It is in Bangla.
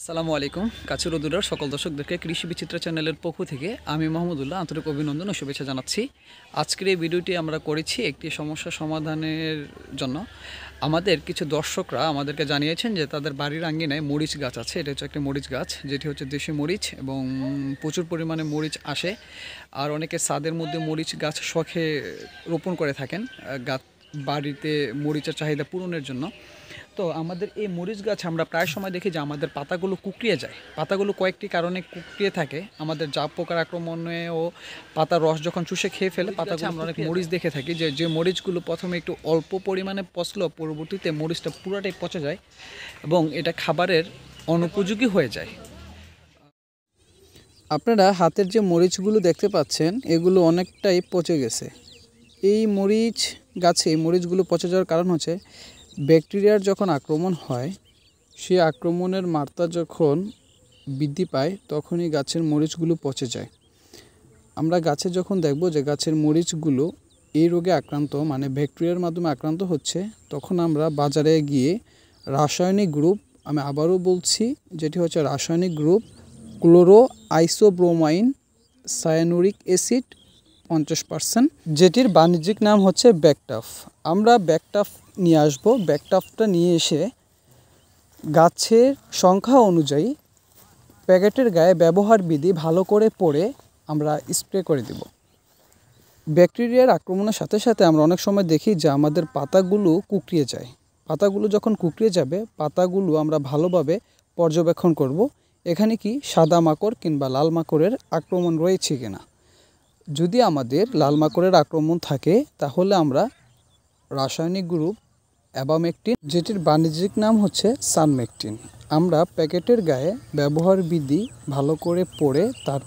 আসসালামু আলাইকুম কাছুর উদুরের সকল দর্শকদেরকে কৃষি বিচিত্র চ্যানেলের পক্ষ থেকে আমি মোহাম্মদুল্লাহ আন্তরিক অভিনন্দন ও শুভেচ্ছা জানাচ্ছি আজকের এই ভিডিওটি আমরা করেছি একটি সমস্যা সমাধানের জন্য আমাদের কিছু দর্শকরা আমাদেরকে জানিয়েছেন যে তাদের বাড়ির আঙ্গিনায় মরিচ গাছ আছে এটা হচ্ছে একটি মরিচ গাছ যেটি হচ্ছে দেশি মরিচ এবং প্রচুর পরিমাণে মরিচ আসে আর অনেকে সাদের মধ্যে মরিচ গাছ শখে রোপণ করে থাকেন গাছ বাড়িতে মরিচের চাহিদা পূরণের জন্য তো আমাদের এই মরিচ গাছ আমরা প্রায় সময় দেখি যে আমাদের পাতাগুলো কুকড়িয়ে যায় পাতাগুলো কয়েকটি কারণে কুকড়িয়ে থাকে আমাদের জাপ পোকার আক্রমণেও পাতার রস যখন চুষে খেয়ে ফেলে পাতাগুলো আমরা অনেক মরিচ দেখে থাকি যে যে মরিচগুলো প্রথমে একটু অল্প পরিমাণে পচলো পরবর্তীতে মরিচটা পুরোটাই পচে যায় এবং এটা খাবারের অনুপযোগী হয়ে যায় আপনারা হাতের যে মরিচগুলো দেখতে পাচ্ছেন এগুলো অনেকটাই পচে গেছে এই মরিচ গাছে মরিচগুলো পচে যাওয়ার কারণ হচ্ছে ব্যাকটেরিয়ার যখন আক্রমণ হয় সেই আক্রমণের মাত্রা যখন বৃদ্ধি পায় তখনই গাছের মরিচগুলো পচে যায় আমরা গাছে যখন দেখব যে গাছের মরিচগুলো এই রোগে আক্রান্ত মানে ব্যাকটেরিয়ার মাধ্যমে আক্রান্ত হচ্ছে তখন আমরা বাজারে গিয়ে রাসায়নিক গ্রুপ আমি আবারও বলছি যেটি হচ্ছে রাসায়নিক group chloro isobromine cyanuric acid পঞ্চাশ পার্সেন্ট যেটির বাণিজ্যিক নাম হচ্ছে ব্যাকটাফ আমরা ব্যাকটাফ নিয়ে আসব ব্যাকটাফটা নিয়ে এসে গাছের সংখ্যা অনুযায়ী প্যাকেটের গায়ে ব্যবহার বিধি ভালো করে পড়ে আমরা স্প্রে করে দেব ব্যাকটেরিয়ার আক্রমণের সাথে সাথে আমরা অনেক সময় দেখি যে আমাদের পাতাগুলো কুকড়িয়ে যায় পাতাগুলো যখন কুকড়িয়ে যাবে পাতাগুলো আমরা ভালোভাবে পর্যবেক্ষণ করব এখানে কি সাদা মাকড় কিংবা লাল মাকড়ের আক্রমণ রয়েছে কিনা যদি আমাদের লাল মাকড়ের আক্রমণ থাকে তাহলে আমরা রাসায়নিক গ্রুপ অ্যাবামেকটিন যেটির বাণিজ্যিক নাম হচ্ছে সানমেকটিন আমরা প্যাকেটের গায়ে ব্যবহার বিধি ভালো করে পড়ে তার